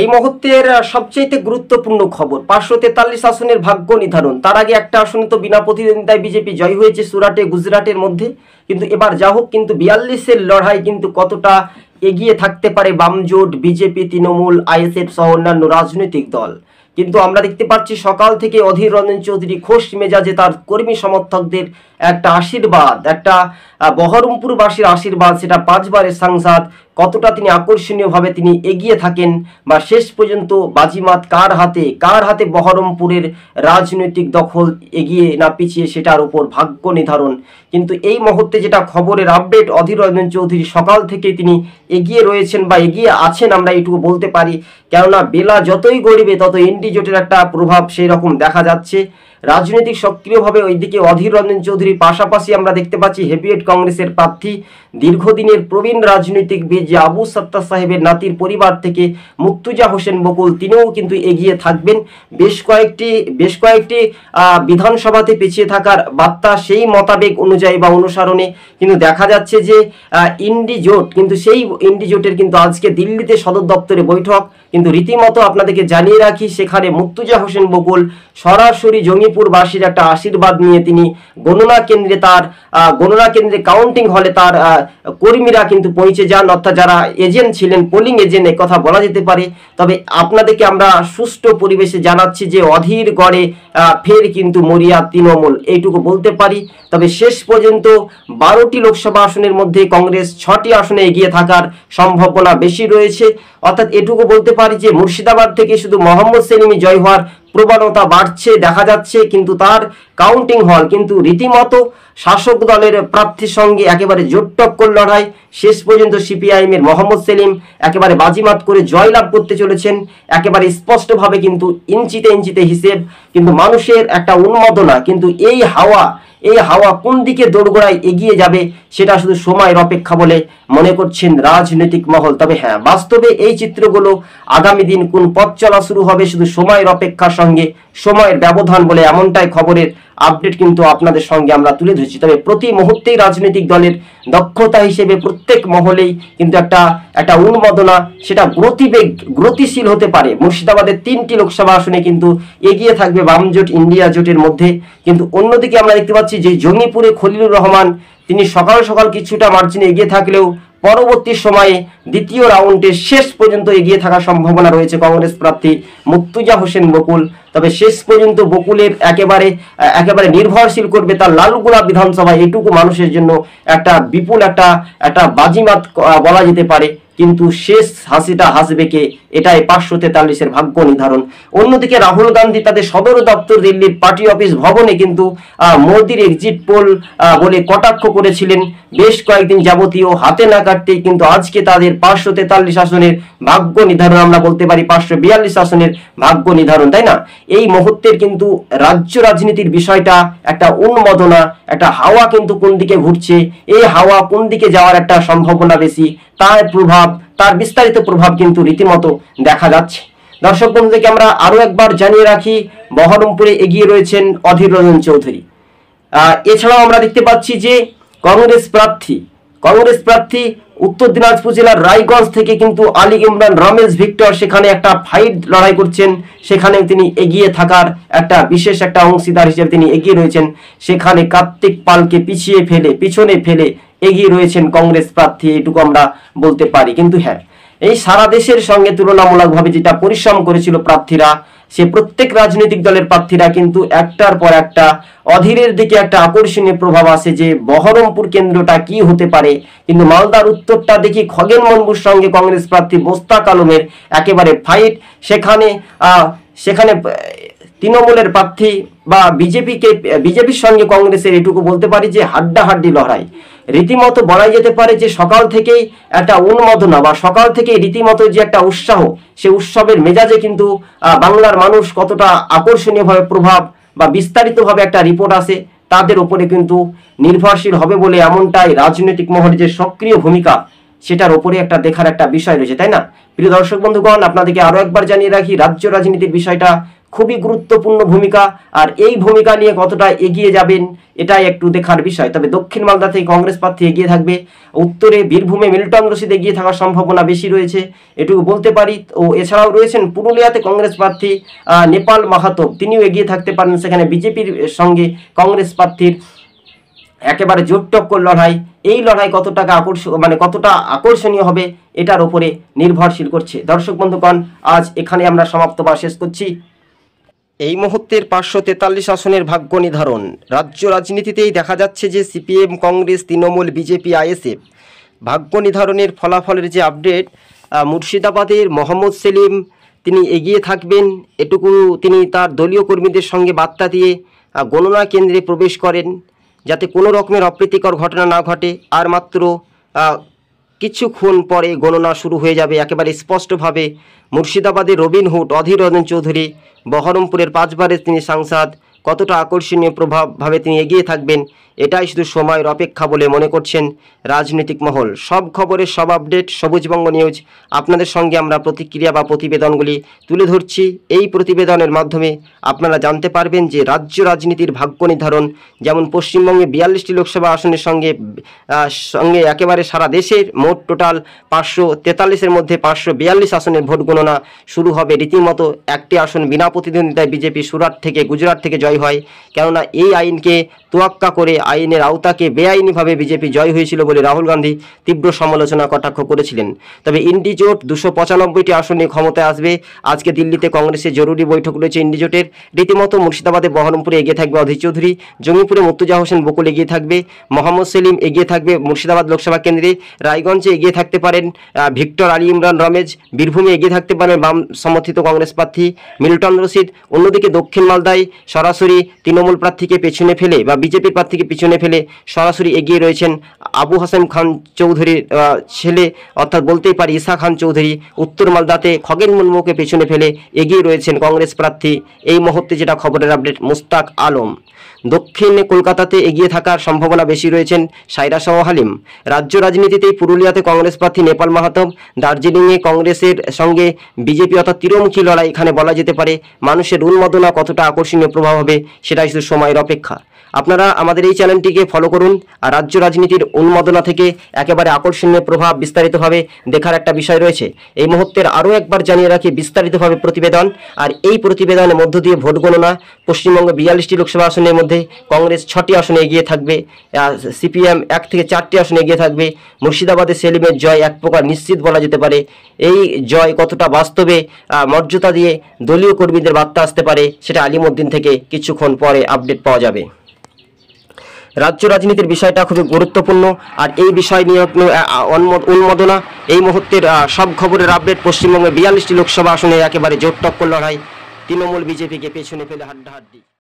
এই মুহূর্তের সবচেয়ে গুরুত্বপূর্ণ খবর পাঁচশো তেতাল্লিশ আসনের ভাগ্য নির্ধারণ তার আগে একটা আসনে তো বিনা প্রতিদ্বন্দ্বিতায় বিজেপি জয় হয়েছে সুরাটে গুজরাটের মধ্যে কিন্তু এবার যা হোক কিন্তু বিয়াল্লিশের লড়াই কিন্তু কতটা এগিয়ে থাকতে পারে বামজোট বিজেপি তৃণমূল আইএসএফ সহ অন্যান্য রাজনৈতিক দল কিন্তু আমরা দেখতে পাচ্ছি সকাল থেকে অধীর রঞ্জন চৌধুরী খোশ মেজাজে তার কর্মী সমর্থকদের একটা আশীর্বাদ একটা বহরমপুরবাসীর আশীর্বাদ সেটা পাঁচবারের সাংসদ কতটা তিনি আকর্ষণীয়ভাবে তিনি এগিয়ে থাকেন বা শেষ পর্যন্ত বাজিমাত কার হাতে কার হাতে বহরমপুরের রাজনৈতিক দখল এগিয়ে না পিছিয়ে সেটার উপর ভাগ্য নির্ধারণ কিন্তু এই মুহূর্তে যেটা খবরের আপডেট অধীর রঞ্জন চৌধুরী সকাল থেকে তিনি এগিয়ে রয়েছেন বা এগিয়ে আছেন আমরা এটুকু বলতে পারি কেননা বেলা যতই গড়িবে তত এনডি তিনটি জোটের একটা প্রভাব সেই রকম দেখা যাচ্ছে রাজনৈতিক সক্রিয়ভাবে ওইদিকে অধীর রঞ্জন চৌধুরীর পাশাপাশি আমরা দেখতে পাচ্ছি হেভিয়েট কংগ্রেসের প্রার্থী দীর্ঘদিনের প্রবীণ রাজনৈতিকবিদ যে আবু সত্তা সাহেবের নাতির পরিবার থেকে মুক্তুজা হোসেন বকুল তিনিও কিন্তু এগিয়ে থাকবেন বেশ কয়েকটি বেশ কয়েকটি বিধানসভাতে পিছিয়ে থাকার বার্তা সেই মতাবেগ অনুযায়ী বা অনুসারণে কিন্তু দেখা যাচ্ছে যে ইন্ডি জোট কিন্তু সেই ইন্ডি জোটের কিন্তু আজকে দিল্লিতে সদর দপ্তরে বৈঠক কিন্তু রীতিমতো আপনাদেরকে জানিয়ে রাখি সেখানে মুক্তুজা হোসেন বকুল সরাসরি জঙ্গিপুরবাসীর একটা আশীর্বাদ নিয়ে তিনি গণনা কেন্দ্রে তার গণনা কেন্দ্রে কাউন্টিং হলে তার কর্মীরা কিন্তু পৌঁছে যান অর্থাৎ যারা এজেন্ট ছিলেন পোলিং এজেন্ট কথা বলা যেতে পারে তবে আপনাদেরকে আমরা সুষ্ঠু পরিবেশে জানাচ্ছি যে অধীর গড়ে ফের কিন্তু মরিয়া তৃণমূল এইটুকু বলতে পারি তবে শেষ পর্যন্ত বারোটি লোকসভা আসনের মধ্যে কংগ্রেস ছটি আসনে এগিয়ে থাকার সম্ভাবনা বেশি রয়েছে অর্থাৎ এটুকু বলতে পারি যে মুর্শিদাবাদ থেকে শুধু মোহাম্মদ সেলিমি জয় হওয়ার প্রবণতা বাড়ছে দেখা যাচ্ছে কিন্তু তার কাউন্টিং হল কিন্তু রীতিমতো শাসক দলের প্রার্থীর সঙ্গে একেবারে করে লড়াই শেষ পর্যন্ত সিপিআইএম এর মোহাম্মদ সেলিম একেবারে বাজিমাত করে জয়লাভ করতে চলেছেন একেবারে স্পষ্টভাবে কিন্তু ইঞ্চিতে ইঞ্চিতে হিসেব কিন্তু মানুষের একটা উন্মাদনা কিন্তু এই হাওয়া এই হাওয়া কোন দিকে দোরগোড়ায় এগিয়ে যাবে সেটা শুধু সময়ের অপেক্ষা বলে মনে করছেন রাজনৈতিক মহল তবে হ্যাঁ বাস্তবে এই চিত্রগুলো আগামী দিন কোন পথ চলা শুরু হবে শুধু সময়ের অপেক্ষার সঙ্গে সময়ের ব্যবধান বলে এমনটাই খবরের আপডেট কিন্তু আপনাদের সঙ্গে আমরা তুলে ধরেছি তবে প্রতি মুহূর্তেই রাজনৈতিক দলের দক্ষতা হিসেবে প্রত্যেক মহলেই কিন্তু একটা একটা উন্মাদনা সেটা গতিবেগ গতিশীল হতে পারে মুর্শিদাবাদের তিনটি লোকসভা আসনে কিন্তু এগিয়ে থাকবে বাম জোট ইন্ডিয়া জোটের মধ্যে কিন্তু অন্যদিকে আমরা দেখতে পাচ্ছি যে জঙ্গিপুরে খলিলুর রহমান তিনি সকাল সকাল কিছুটা মার্জিনে এগিয়ে থাকলেও পরবর্তী সময়ে দ্বিতীয় রাউন্ডে শেষ পর্যন্ত এগিয়ে থাকার সম্ভাবনা রয়েছে কংগ্রেস প্রার্থী মুর্তুজা হোসেন বকুল তবে শেষ পর্যন্ত বকুলের একেবারে একেবারে নির্ভরশীল করবে তার লালগুলা বিধানসভা এটুকু মানুষের জন্য একটা বিপুল একটা একটা বাজিমাত বলা যেতে পারে কিন্তু শেষ হাসিটা হাসবে কে এটাই পাঁচশো তেতাল্লিশের ভাগ্য নির্ধারণ অন্যদিকে রাহুল গান্ধী তাদের সদর দপ্তর দিল্লির পার্টি অফিস ভবনে কিন্তু মোদির এক্সিট পোল বলে কটাক্ষ করেছিলেন বেশ কয়েকদিন যাবতীয় হাতে না কাটতেই কিন্তু আজকে তাদের পাঁচশো তেতাল্লিশ আসনের ভাগ্য নির্ধারণ আমরা বলতে পারি পাঁচশো বিয়াল্লিশ আসনের ভাগ্য নির্ধারণ তাই না এই মুহূর্তের কিন্তু রাজ্য রাজনীতির বিষয়টা একটা উন্মোদনা একটা হাওয়া কিন্তু কোন দিকে ঘুরছে এই হাওয়া কোন দিকে যাওয়ার একটা সম্ভাবনা বেশি তার প্রভাব তার বিস্তারিত প্রভাব কিন্তু রীতিমতো দেখা যাচ্ছে দর্শক বন্ধুদেরকে আমরা আরও একবার জানিয়ে রাখি বহরমপুরে এগিয়ে রয়েছেন অধীর রঞ্জন চৌধুরী এছাড়াও আমরা দেখতে পাচ্ছি যে কংগ্রেস প্রার্থী কংগ্রেস প্রার্থী উত্তর দিনাজপুর জেলার রায়গঞ্জ থেকে কিন্তু আলী ইমরান রমেশ ভিক্টর সেখানে একটা ফাইট লড়াই করছেন সেখানে তিনি এগিয়ে থাকার একটা বিশেষ একটা অংশীদার হিসেবে তিনি এগিয়ে রয়েছেন সেখানে কার্তিক পালকে পিছিয়ে ফেলে পিছনে ফেলে এগিয়ে রয়েছেন কংগ্রেস প্রার্থী এটুকু আমরা বলতে পারি কিন্তু হ্যাঁ এই সারা দেশের সঙ্গে তুলনামূলকভাবে যেটা পরিশ্রম করেছিল প্রার্থীরা সে প্রত্যেক রাজনৈতিক দলের প্রার্থীরা কিন্তু একটার পর একটা অধীরের দিকে একটা আকর্ষণীয় প্রভাব আসে যে বহরমপুর কেন্দ্রটা কি হতে পারে কিন্তু মালদার উত্তরটা দেখি খগেন মনবুর সঙ্গে কংগ্রেস প্রার্থী মোস্তাক আলমের একেবারে ফাইট সেখানে সেখানে তৃণমূলের প্রার্থী বা বিজেপিকে বিজেপির সঙ্গে কংগ্রেসের এটুকু বলতে পারি যে হাড্ডাহাড্ডি লড়াই রীতিমতো বলাই যেতে পারে যে সকাল থেকেই একটা উন্মাদনা বা সকাল থেকেই রীতিমতো যে একটা উৎসাহ সে উৎসবের মেজাজে কিন্তু বাংলার মানুষ কতটা আকর্ষণীয়ভাবে প্রভাব বা বিস্তারিতভাবে একটা রিপোর্ট আসে তাদের উপরে কিন্তু নির্ভরশীল হবে বলে এমনটাই রাজনৈতিক মহলের যে সক্রিয় ভূমিকা সেটার ওপরে একটা দেখার একটা বিষয় রয়েছে তাই না প্রিয় দর্শক বন্ধুগণ আপনাদেরকে আরও একবার জানিয়ে রাখি রাজ্য রাজনীতির বিষয়টা খুবই গুরুত্বপূর্ণ ভূমিকা আর এই ভূমিকা নিয়ে কতটা এগিয়ে যাবেন এটাই একটু দেখার বিষয় তবে দক্ষিণ মালদা থেকে কংগ্রেস প্রার্থী এগিয়ে থাকবে উত্তরে বীরভূমে মিল্টন রশিদ এগিয়ে থাকার সম্ভাবনা বেশি রয়েছে এটুকু বলতে পারি ও এছাড়াও রয়েছেন পুরুলিয়াতে কংগ্রেস প্রার্থী নেপাল মাহাতো তিনিও এগিয়ে থাকতে পারেন সেখানে বিজেপির সঙ্গে কংগ্রেস প্রার্থীর একেবারে জোট টক্কর লড়াই এই লড়াই কত টাকা আকর্ষ মানে কতটা আকর্ষণীয় হবে এটার ওপরে নির্ভরশীল করছে দর্শক বন্ধুগণ আজ এখানে আমরা সমাপ্ত বা শেষ করছি এই মুহূর্তের পাঁচশো তেতাল্লিশ আসনের ভাগ্য নির্ধারণ রাজ্য রাজনীতিতেই দেখা যাচ্ছে যে CPM Congress Trinamool BJP ISF ভাগ্য নির্ধারণের ফলাফলের যে আপডেট মুর্শিদাবাদের মোহাম্মদ সেলিম তিনি এগিয়ে থাকবেন এটুকু তিনি তার দলীয় কর্মীদের সঙ্গে বার্তা দিয়ে গণনা কেন্দ্রে প্রবেশ করেন যাতে কোনো রকমের অপ্রীতিকর ঘটনা না ঘটে আর মাত্র কিছুক্ষণ পরে গণনা শুরু হয়ে যাবে একেবারে স্পষ্টভাবে মুর্শিদাবাদের হুট অধীর রঞ্জন চৌধুরী বহরমপুরের পাঁচবারের তিনি সাংসদ কতটা আকর্ষণীয় প্রভাবভাবে তিনি এগিয়ে থাকবেন এটাই শুধু সময়ের অপেক্ষা বলে মনে করছেন রাজনৈতিক মহল সব খবরের সব আপডেট সবুজবঙ্গ নিউজ আপনাদের সঙ্গে আমরা প্রতিক্রিয়া বা প্রতিবেদনগুলি তুলে ধরছি এই প্রতিবেদনের মাধ্যমে আপনারা জানতে পারবেন যে রাজ্য রাজনীতির ভাগ্য নির্ধারণ যেমন পশ্চিমবঙ্গে বিয়াল্লিশটি লোকসভা আসনের সঙ্গে সঙ্গে একেবারে সারা দেশের মোট টোটাল পাঁচশো তেতাল্লিশের মধ্যে পাঁচশো বিয়াল্লিশ আসনের ভোট গণনা শুরু হবে রীতিমতো একটি আসন বিনা প্রতিদ্বন্দ্বিতায় বিজেপি সুরাট থেকে গুজরাট থেকে জয় জয় হয় কেননা এই আইনকে তোয়াক্কা করে আইনের আওতাকে বেআইনিভাবে বিজেপি জয় হয়েছিল বলে রাহুল গান্ধী তীব্র সমালোচনা কটাক্ষ করেছিলেন তবে ইন্ডিজোট দুশো পঁচানব্বইটি আসনে ক্ষমতায় আসবে আজকে দিল্লিতে কংগ্রেসের জরুরি বৈঠক রয়েছে ইন্ডিজোটের রীতিমতো মুর্শিদাবাদে বহরমপুরে এগিয়ে থাকবে অধীর চৌধুরী জঙ্গিপুরে মুর্তুজা হোসেন বকুল এগিয়ে থাকবে মোহাম্মদ সেলিম এগিয়ে থাকবে মুর্শিদাবাদ লোকসভা কেন্দ্রে রায়গঞ্জে এগিয়ে থাকতে পারেন ভিক্টর আলী ইমরান রমেজ বীরভূমে এগিয়ে থাকতে পারেন বাম সমর্থিত কংগ্রেস প্রার্থী মিল্টন রশিদ অন্যদিকে দক্ষিণ মালদায় সরাসরি সরাসরি তৃণমূল প্রার্থীকে পেছনে ফেলে বা বিজেপির প্রার্থীকে পিছনে ফেলে সরাসরি এগিয়ে রয়েছেন আবু হাসেম খান চৌধুরীর ছেলে অর্থাৎ বলতেই পারি ঈশা খান চৌধুরী উত্তর মালদাতে খগেন মুর্মুকে পেছনে ফেলে এগিয়ে রয়েছেন কংগ্রেস প্রার্থী এই মুহূর্তে যেটা খবরের আপডেট মুস্তাক আলম দক্ষিণে কলকাতাতে এগিয়ে থাকার সম্ভাবনা বেশি রয়েছেন সাইরা শাহ হালিম রাজ্য রাজনীতিতেই পুরুলিয়াতে কংগ্রেস প্রার্থী নেপাল মাহাতব দার্জিলিংয়ে কংগ্রেসের সঙ্গে বিজেপি অর্থাৎ তিরমুখী লড়াই এখানে বলা যেতে পারে মানুষের উন্মাদনা কতটা আকর্ষণীয় প্রভাব হবে হবে সেটাই শুধু সময়ের অপেক্ষা আপনারা আমাদের এই চ্যানেলটিকে ফলো করুন আর রাজ্য রাজনীতির উন্মাদনা থেকে একেবারে আকর্ষণীয় প্রভাব বিস্তারিতভাবে দেখার একটা বিষয় রয়েছে এই মুহূর্তের আরও একবার জানিয়ে রাখি বিস্তারিতভাবে প্রতিবেদন আর এই প্রতিবেদনের মধ্য দিয়ে ভোট গণনা পশ্চিমবঙ্গ বিয়াল্লিশটি লোকসভা আসনের মধ্যে কংগ্রেস ছটি আসনে এগিয়ে থাকবে সিপিএম এক থেকে চারটি আসনে এগিয়ে থাকবে মুর্শিদাবাদে সেলিমের জয় এক প্রকার নিশ্চিত বলা যেতে পারে এই জয় কতটা বাস্তবে মর্যাদা দিয়ে দলীয় কর্মীদের বার্তা আসতে পারে সেটা আলিমউদ্দিন থেকে কিছু কিছুক্ষণ পরে আপডেট পাওয়া যাবে রাজ্য রাজনীতির বিষয়টা খুবই গুরুত্বপূর্ণ আর এই বিষয় নিয়ে উন্মোদনা এই মুহূর্তের সব খবরের আপডেট পশ্চিমবঙ্গে বিয়াল্লিশটি লোকসভা আসনে একেবারে জোরটক্কর লড়াই তৃণমূল বিজেপিকে পেছনে ফেলে হাড্ডাহাড্ডি